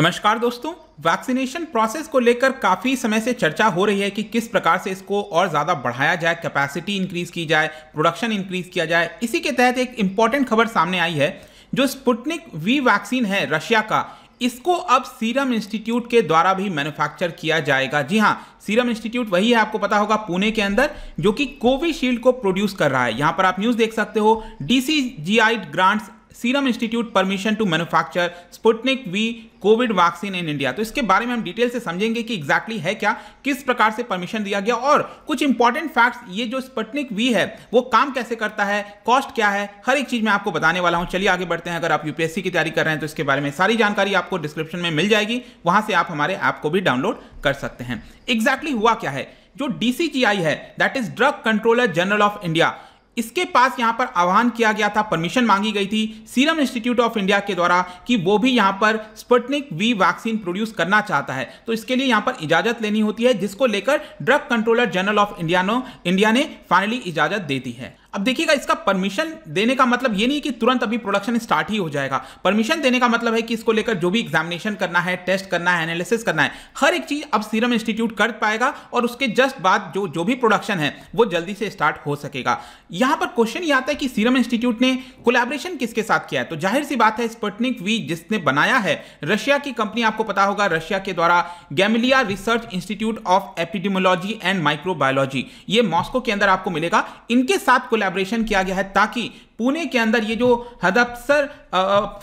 नमस्कार दोस्तों vaccination process को लेकर काफ़ी समय से चर्चा हो रही है कि किस प्रकार से इसको और ज़्यादा बढ़ाया जाए कैपेसिटी इंक्रीज़ की जाए प्रोडक्शन इंक्रीज़ किया जाए इसी के तहत एक इम्पॉर्टेंट खबर सामने आई है जो स्पुटनिक वी वैक्सीन है रशिया का इसको अब सीरम इंस्टीट्यूट के द्वारा भी मैन्युफैक्चर किया जाएगा जी हाँ सीरम इंस्टीट्यूट वही है आपको पता होगा पुणे के अंदर जो कि कोविशील्ड को प्रोड्यूस कर रहा है यहाँ पर आप न्यूज़ देख सकते हो D C G I grants Serum Institute permission to manufacture Sputnik V Covid vaccine in India तो इसके बारे में हम डिटेल से समझेंगे कि एग्जैक्टली exactly है क्या किस प्रकार से परमिशन दिया गया और कुछ इंपॉर्टेंट फैक्ट्स ये जो स्पुटनिक वी है वो काम कैसे करता है कॉस्ट क्या है हर एक चीज मैं आपको बताने वाला हूं चलिए आगे बढ़ते हैं अगर आप यूपीएससी की तैयारी कर रहे हैं तो इसके बारे में सारी जानकारी आपको डिस्क्रिप्शन में मिल जाएगी वहां से आप हमारे ऐप को भी डाउनलोड कर सकते हैं एग्जैक्टली exactly हुआ क्या है जो डीसीजीआई है that is drug controller general of India इसके पास यहाँ पर आह्वान किया गया था परमिशन मांगी गई थी सीरम इंस्टीट्यूट ऑफ इंडिया के द्वारा कि वो भी यहाँ पर स्पुटनिक वी वैक्सीन प्रोड्यूस करना चाहता है तो इसके लिए यहाँ पर इजाजत लेनी होती है जिसको लेकर drug controller general of India ने फाइनली इजाजत दे दी है अब देखिएगा इसका परमिशन देने का मतलब ये नहीं कि तुरंत अभी प्रोडक्शन स्टार्ट ही हो जाएगा परमिशन देने का मतलब है कि इसको लेकर जो भी एग्जामिनेशन करना है टेस्ट करना है एनालिसिस करना है हर एक चीज़ अब सीरम इंस्टीट्यूट कर पाएगा और उसके जस्ट बाद जो जो भी प्रोडक्शन है वो जल्दी से स्टार्ट हो सकेगा यहां पर क्वेश्चन ये आता है कि सीरम इंस्टीट्यूट ने कोलेब्रेशन किसके साथ किया है तो जाहिर सी बात है स्पटनिक वी जिसने बनाया है रशिया की कंपनी आपको पता होगा रशिया के द्वारा Gamaleya research institute of epidemiology and microbiology ये मॉस्को के अंदर आपको मिलेगा इनके साथ कोलैबोरेशन किया गया है ताकि पुणे के अंदर ये जो हदपसर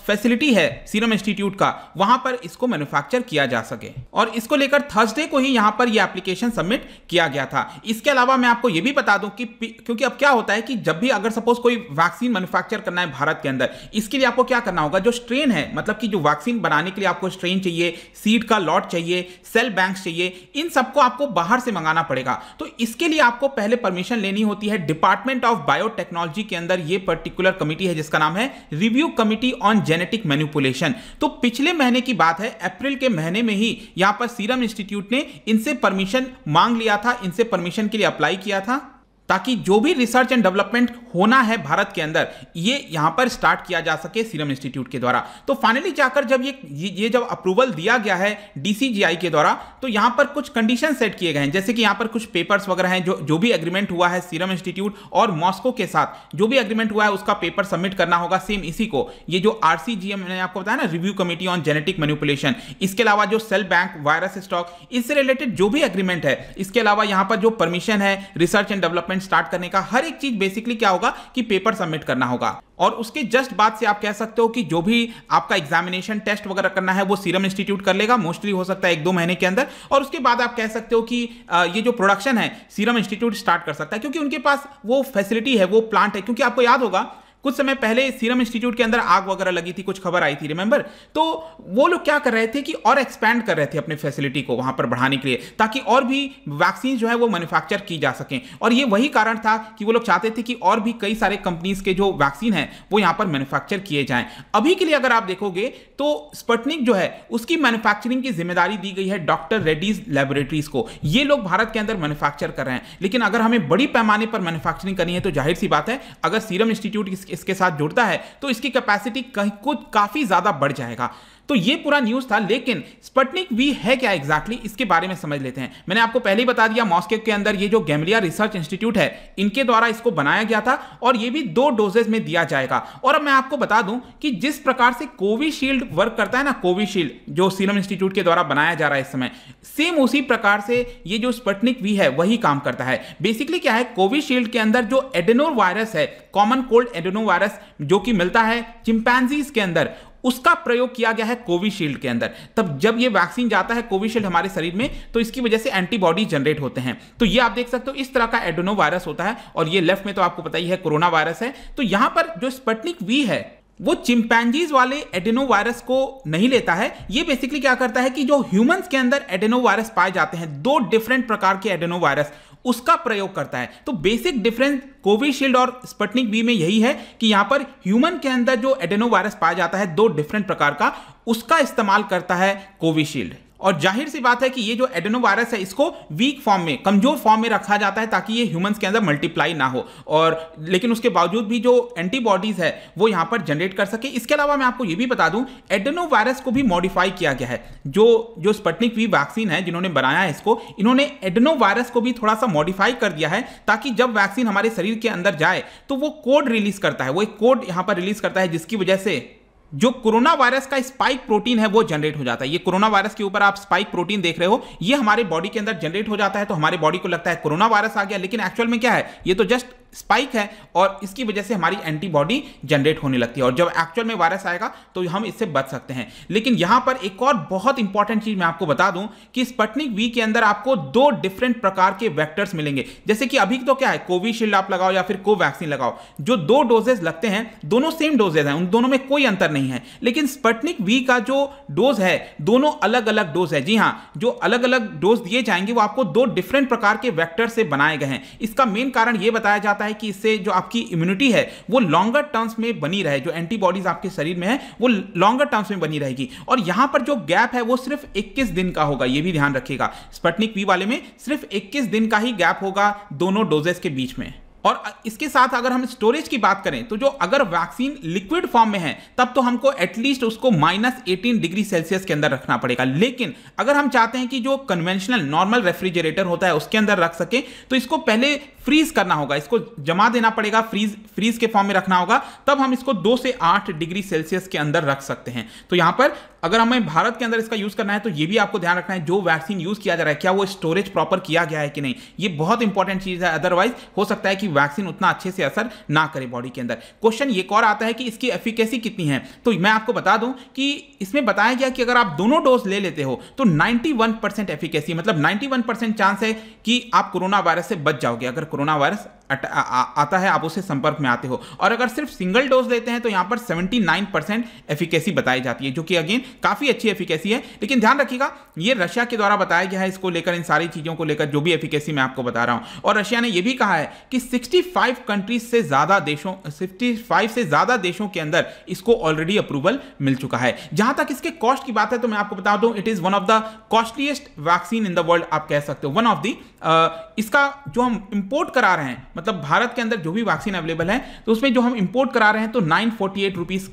फैसिलिटी है सीरम इंस्टीट्यूट का वहां पर इसको मैन्युफैक्चर किया जा सके और इसको लेकर थर्सडे को ही यहां पर ये एप्लीकेशन सबमिट किया गया था इसके अलावा मैं आपको ये भी बता दूं कि क्योंकि अब क्या होता है कि जब भी अगर सपोज कोई वैक्सीन मैन्युफैक्चर करना है भारत के अंदर इसके लिए आपको क्या करना होगा जो स्ट्रेन है मतलब कि जो वैक्सीन बनाने के लिए आपको स्ट्रेन चाहिए सीड का लॉट चाहिए सेल बैंक चाहिए इन सबको आपको बाहर से मंगाना पड़ेगा तो इसके लिए आपको पहले परमिशन लेनी होती है डिपार्टमेंट ऑफ बायोटेक्नोलॉजी के अंदर ये पर्टिकुलर कमिटी है जिसका नाम है review committee on genetic manipulation तो पिछले महीने की बात है अप्रैल के महीने में ही यहां पर सीरम इंस्टीट्यूट ने इनसे परमिशन मांग लिया था इनसे परमिशन के लिए अप्लाई किया था ताकि जो भी रिसर्च एंड डेवलपमेंट होना है भारत के अंदर ये यहाँ पर स्टार्ट किया जा सके सीरम इंस्टीट्यूट के द्वारा तो फाइनली जाकर जब ये ये जब अप्रूवल दिया गया है डीसीजीआई के द्वारा तो यहाँ पर कुछ कंडीशन सेट किए गए हैं जैसे कि यहाँ पर कुछ पेपर्स वगैरह हैं जो जो भी एग्रीमेंट हुआ है सीरम इंस्टीट्यूट और मॉस्को के साथ जो भी एग्रीमेंट हुआ है उसका पेपर सबमिट करना होगा सेम इसी को ये जो आर मैंने आपको बताया ना review committee on genetic manipulation इसके अलावा जो सेल बैंक वायरस स्टॉक इससे रिलेटेड जो भी एग्रीमेंट है इसके अलावा यहाँ पर जो परमिशन है research and development development start करने का हर एक चीज बेसिकली क्या होगा कि पेपर सबमिट करना होगा और उसके जस्ट बाद से आप कह सकते हो कि जो भी आपका एग्जामिनेशन टेस्ट वगैरह करना है वो सीरम इंस्टीट्यूट कर लेगा मोस्टली हो सकता है एक दो महीने के अंदर और उसके बाद आप कह सकते हो कि ये जो प्रोडक्शन है सीरम इंस्टीट्यूट स्टार्ट कर सकता है क्योंकि उनके पास वो फैसिलिटी है वो प्लांट है क्योंकि आपको याद होगा कुछ समय पहले सीरम इंस्टीट्यूट के अंदर आग वगैरह लगी थी कुछ खबर आई थी रिमेंबर तो वो लोग क्या कर रहे थे कि और एक्सपैंड कर रहे थे अपने फैसिलिटी को वहां पर बढ़ाने के लिए ताकि और भी वैक्सीन जो है वो मैन्युफैक्चर की जा सकें और ये वही कारण था कि वो लोग चाहते थे कि और भी कई सारे कंपनीज के जो वैक्सीन है वो यहाँ पर मैन्युफैक्चर किए जाएं अभी के लिए अगर आप देखोगे तो स्पटनिक जो है उसकी मैन्युफैक्चरिंग की जिम्मेदारी दी गई है डॉक्टर रेड्डीज लेबोरेटरीज को ये लोग भारत के अंदर मैन्युफैक्चर कर रहे हैं लेकिन अगर हमें बड़ी पैमाने पर मैन्युफैक्चरिंग करनी है तो जाहिर सी बात है अगर सीरम इंस्टीट्यूट इसके साथ जुड़ता है तो इसकी कैपेसिटी कुछ काफ़ी ज़्यादा बढ़ जाएगा तो ये पूरा न्यूज था लेकिन स्पटनिक वी है क्या एग्जैक्टली exactly? इसके बारे में समझ लेते हैं मैंने आपको पहले ही बता दिया मॉस्को के अंदर ये जो गैमलिया रिसर्च इंस्टीट्यूट है इनके द्वारा इसको बनाया गया था और ये भी दो डोजेज में दिया जाएगा और अब मैं आपको बता दूं कि जिस प्रकार से कोविशील्ड वर्क करता है ना कोविशील्ड जो सीरम इंस्टीट्यूट के द्वारा बनाया जा रहा है इस समय सेम उसी प्रकार से ये जो स्पटनिक वी है वही काम करता है बेसिकली क्या है कोविशील्ड के अंदर जो एडेनोर वायरस है कॉमन कोल्ड एडेनो वायरस जो कि मिलता है चिंपैनजीज के अंदर उसका प्रयोग किया गया है कोविशील्ड के अंदर तब जब ये वैक्सीन जाता है कोविशील्ड हमारे शरीर में तो इसकी वजह से एंटीबॉडी जनरेट होते हैं तो ये आप देख सकते हो इस तरह का एडोनो वायरस होता है और ये लेफ्ट में तो आपको पता ही है कोरोना वायरस है तो यहां पर जो स्पटनिक वी है वो चिंपैंजीज वाले एडेनो वायरस को नहीं लेता है ये बेसिकली क्या करता है कि जो ह्यूमंस के अंदर एडेनो वायरस पाए जाते हैं दो डिफरेंट प्रकार के एडेनो वायरस उसका प्रयोग करता है तो बेसिक डिफरेंस कोविशील्ड और स्पटनिक बी में यही है कि यहां पर ह्यूमन के अंदर जो एडेनोवायरस पाया जाता है दो डिफरेंट प्रकार का उसका इस्तेमाल करता है कोविशील्ड और जाहिर सी बात है कि ये जो वायरस है इसको वीक फॉर्म में कमजोर फॉर्म में रखा जाता है ताकि ये ह्यूमंस के अंदर मल्टीप्लाई ना हो और लेकिन उसके बावजूद भी जो एंटीबॉडीज है वो यहाँ पर जनरेट कर सके इसके अलावा मैं आपको ये भी बता दूं वायरस को भी मॉडिफाई किया गया है जो जो स्पटनिक वी वैक्सीन है जिन्होंने बनाया है इसको इन्होंने वायरस को भी थोड़ा सा मॉडिफाई कर दिया है ताकि जब वैक्सीन हमारे शरीर के अंदर जाए तो वो कोड रिलीज करता है वो एक कोड यहाँ पर रिलीज करता है जिसकी वजह से जो कोरोना वायरस का स्पाइक प्रोटीन है वो जनरेट हो जाता है ये कोरोना वायरस के ऊपर आप स्पाइक प्रोटीन देख रहे हो ये हमारे बॉडी के अंदर जनरेट हो जाता है तो हमारे बॉडी को लगता है कोरोना वायरस आ गया लेकिन एक्चुअल में क्या है ये तो जस्ट स्पाइक है और इसकी वजह से हमारी एंटीबॉडी जनरेट होने लगती है और जब एक्चुअल में वायरस आएगा तो हम इससे बच सकते हैं लेकिन यहां पर एक और बहुत इंपॉर्टेंट चीज़ मैं आपको बता दूं कि स्पटनिक वी के अंदर आपको दो डिफरेंट प्रकार के वैक्टर्स मिलेंगे जैसे कि अभी तो क्या है कोविशील्ड आप लगाओ या फिर कोवैक्सीन लगाओ जो दो डोजेज लगते हैं दोनों सेम डोजेज हैं उन दोनों में कोई अंतर नहीं है लेकिन स्पटनिक वी का जो डोज है दोनों अलग अलग डोज है जी हाँ जो अलग अलग डोज दिए जाएंगे वो आपको दो डिफरेंट प्रकार के वैक्टर से बनाए गए हैं इसका मेन कारण यह बताया जाता है सकता है कि इससे जो आपकी इम्यूनिटी है वो लॉन्गर टर्म्स में बनी रहे जो एंटीबॉडीज आपके शरीर में है वो लॉन्गर टर्म्स में बनी रहेगी और यहां पर जो गैप है वो सिर्फ इक्कीस दिन का होगा ये भी ध्यान रखिएगा स्पटनिक वी वाले में सिर्फ इक्कीस दिन का ही गैप होगा दोनों डोजेस के बीच में और इसके साथ अगर हम स्टोरेज की बात करें तो जो अगर वैक्सीन लिक्विड फॉर्म में है तब तो हमको एटलीस्ट उसको माइनस एटीन डिग्री सेल्सियस के अंदर रखना पड़ेगा लेकिन अगर हम चाहते हैं कि जो कन्वेंशनल नॉर्मल रेफ्रिजरेटर होता है उसके अंदर रख सकें तो इसको पहले फ्रीज करना होगा इसको जमा देना पड़ेगा फ्रीज फ्रीज के फॉर्म में रखना होगा तब हम इसको दो से आठ डिग्री सेल्सियस के अंदर रख सकते हैं तो यहां पर अगर हमें भारत के अंदर इसका यूज करना है तो ये भी आपको ध्यान रखना है जो वैक्सीन यूज किया जा रहा है क्या वो स्टोरेज प्रॉपर किया गया है कि नहीं ये बहुत इंपॉर्टेंट चीज है अदरवाइज हो सकता है कि वैक्सीन उतना अच्छे से असर ना करे बॉडी के अंदर क्वेश्चन एक और आता है कि इसकी एफिकेसी कितनी है तो मैं आपको बता दूं कि इसमें बताया गया कि अगर आप दोनों डोज ले लेते हो तो 91 परसेंट एफिकेसी मतलब 91 परसेंट चांस है कि आप कोरोना वायरस से बच जाओगे अगर कोरोना वायरस आ, आता है आप उसे संपर्क में आते हो और अगर सिर्फ सिंगल डोज देते हैं तो यहां पर 79 परसेंट एफिकेसी बताई जाती है जो कि अगेन काफ़ी अच्छी एफिकेसी है लेकिन ध्यान रखिएगा ये रशिया के द्वारा बताया गया है इसको लेकर इन सारी चीज़ों को लेकर जो भी एफिकेसी मैं आपको बता रहा हूं और रशिया ने यह भी कहा है कि सिक्सटी कंट्रीज से ज़्यादा देशों सिक्सटी से ज़्यादा देशों के अंदर इसको ऑलरेडी अप्रूवल मिल चुका है जहां तक इसके कॉस्ट की बात है तो मैं आपको बता दू it is one of the costliest vaccine in the world आप कह सकते हो वन ऑफ दी इसका जो हम इंपोर्ट करा रहे हैं मतलब भारत के अंदर जो भी वैक्सीन अवेलेबल है तो उसमें जो हम इंपोर्ट करा रहे हैं तो नाइन फोर्टी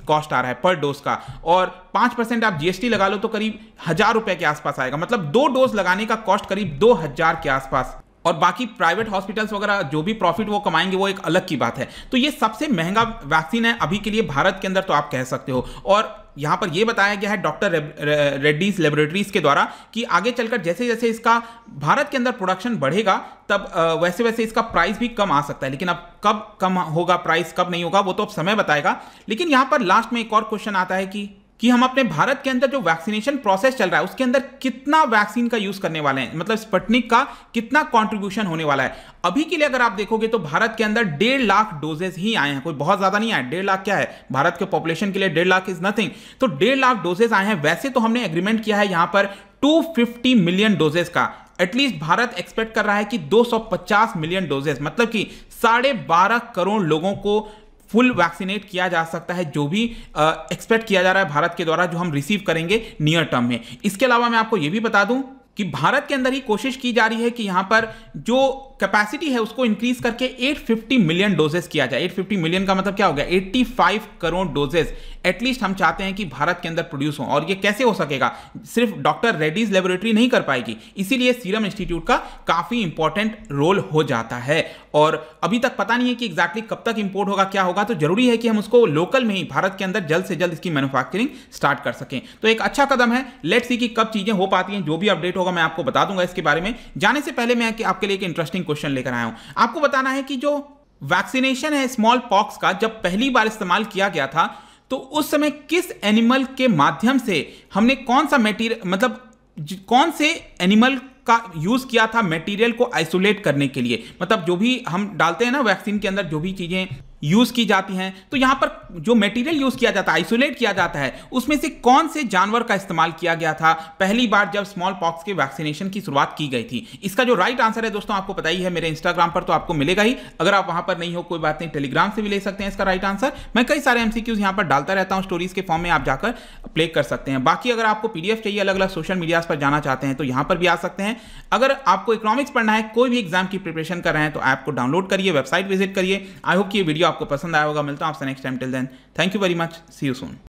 कॉस्ट आ रहा है पर डोज का और पांच परसेंट आप जीएसटी लगा लो तो करीब हज़ार रुपए के आसपास आएगा मतलब दो डोज लगाने का कॉस्ट करीब दो हज़ार के आसपास और बाकी प्राइवेट हॉस्पिटल्स वगैरह जो भी प्रॉफिट वो कमाएंगे वो एक अलग की बात है तो ये सबसे महंगा वैक्सीन है अभी के लिए भारत के अंदर तो आप कह सकते हो और यहां पर यह बताया गया है डॉक्टर रेड्डीज लेबोरेटरीज के द्वारा कि आगे चलकर जैसे जैसे इसका भारत के अंदर प्रोडक्शन बढ़ेगा तब वैसे वैसे इसका प्राइस भी कम आ सकता है लेकिन अब कब कम होगा प्राइस कब नहीं होगा वो तो अब समय बताएगा लेकिन यहां पर लास्ट में एक और क्वेश्चन आता है कि कि हम अपने भारत के अंदर जो वैक्सीनेशन प्रोसेस चल रहा है उसके अंदर कितना वैक्सीन का यूज करने वाले हैं मतलब स्पटनिक का कितना कॉन्ट्रीब्यूशन होने वाला है अभी के लिए अगर आप देखोगे तो भारत के अंदर डेढ़ लाख डोजेज ही आए हैं कोई बहुत ज्यादा नहीं आए डेढ़ लाख क्या है भारत के पॉपुलेशन के लिए डेढ़ लाख इज नथिंग तो डेढ़ लाख डोजेज आए हैं वैसे तो हमने एग्रीमेंट किया है यहां पर टू मिलियन डोजेज का एटलीस्ट भारत एक्सपेक्ट कर रहा है कि 250 मिलियन डोजेस मतलब कि साढ़े बारह करोड़ लोगों को फुल वैक्सीनेट किया जा सकता है जो भी एक्सपेक्ट किया जा रहा है भारत के द्वारा जो हम रिसीव करेंगे नियर टर्म में इसके अलावा मैं आपको यह भी बता दूं कि भारत के अंदर ही कोशिश की जा रही है कि यहां पर जो कैपेसिटी है उसको इंक्रीज करके 850 मिलियन डोजेस किया जाए 850 मिलियन का मतलब क्या हो गया 85 करोड़ डोजेस एटलीस्ट हम चाहते हैं कि भारत के अंदर प्रोड्यूस हो और ये कैसे हो सकेगा सिर्फ डॉक्टर रेड्डीज लेबोरेटरी नहीं कर पाएगी इसीलिए सीरम इंस्टीट्यूट का काफ़ी इंपॉर्टेंट रोल हो जाता है और अभी तक पता नहीं है कि एग्जैक्टली exactly कब तक इंपोर्ट होगा क्या होगा तो जरूरी है कि हम उसको लोकल में ही भारत के अंदर जल्द से जल्द इसकी मैनुफैक्चरिंग स्टार्ट कर सकें तो एक अच्छा कदम है लेट सी कि कब चीज़ें हो पाती हैं जो भी अपडेट होगा मैं आपको बता दूंगा इसके बारे में जाने से पहले मैं आपके लिए एक इंटरेस्टिंग क्वेश्चन लेकर आया हूं आपको बताना है कि जो वैक्सीनेशन है स्मॉल पॉक्स का जब पहली बार इस्तेमाल किया गया था तो उस समय किस एनिमल के माध्यम से हमने कौन सा मेटीरियल मतलब कौन से एनिमल का यूज़ किया था मटेरियल को आइसोलेट करने के लिए मतलब जो भी हम डालते हैं ना वैक्सीन के अंदर जो भी चीज़ें यूज की जाती हैं तो यहां पर जो मेटीरियल यूज किया जाता है आइसोलेट किया जाता है उसमें से कौन से जानवर का इस्तेमाल किया गया था पहली बार जब स्मॉल पॉक्स के वैक्सीनेशन की शुरुआत की गई थी इसका जो राइट आंसर है दोस्तों आपको पता ही है मेरे इंस्टाग्राम पर तो आपको मिलेगा ही अगर आप वहां पर नहीं हो कोई बात नहीं टेलीग्राम से भी ले सकते हैं इसका राइट आंसर मैं कई सारे एमसीक्यूज यहां पर डालता रहता हूं स्टोरीज के फॉर्म में आप जाकर प्ले कर सकते हैं बाकी अगर आपको पीडीएफ चाहिए अलग अलग सोशल मीडिया पर जाना चाहते हैं तो यहाँ पर भी आ सकते हैं अगर आपको इकोनॉमिक्स पढ़ना है कोई भी एग्जाम की प्रिपरेशन कर रहे हैं तो ऐप को डाउनलोड करिए वेबसाइट विजिट करिए आई होप की ये वीडियो आपको पसंद आया होगा मिलता हूँ आपसे next time till then thank you very much see you soon